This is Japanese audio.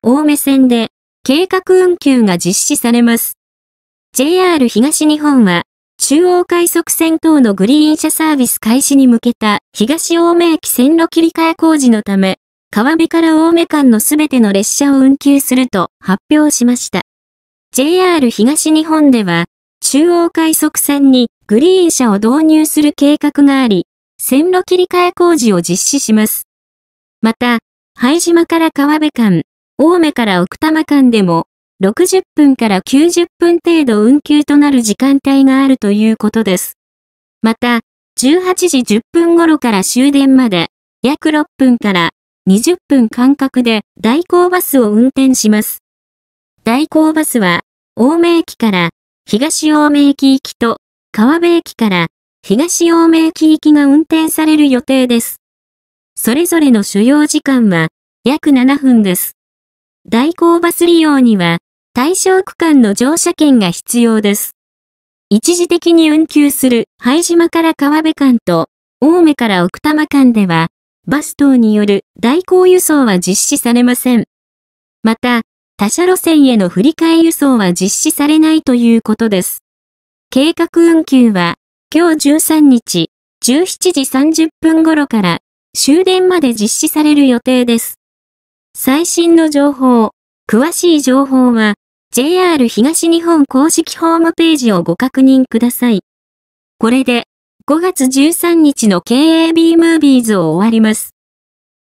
青梅線で計画運休が実施されます。JR 東日本は中央快速線等のグリーン車サービス開始に向けた東青梅駅線路切り替え工事のため、川辺から青梅間のすべての列車を運休すると発表しました。JR 東日本では、中央快速線にグリーン車を導入する計画があり、線路切り替え工事を実施します。また、灰島から川辺間、青梅から奥多摩間でも、60分から90分程度運休となる時間帯があるということです。また、18時10分頃から終電まで、約6分から20分間隔で代行バスを運転します。代行バスは、青梅駅から東青梅駅行きと、川辺駅から東青梅駅行きが運転される予定です。それぞれの所要時間は、約7分です。代行バス利用には、対象区間の乗車券が必要です。一時的に運休する拝島から川辺間と、青梅から奥多摩間では、バス等による代行輸送は実施されません。また、他社路線への振り替え輸送は実施されないということです。計画運休は、今日13日、17時30分頃から終電まで実施される予定です。最新の情報、詳しい情報は、JR 東日本公式ホームページをご確認ください。これで、5月13日の KAB ムービーズを終わります。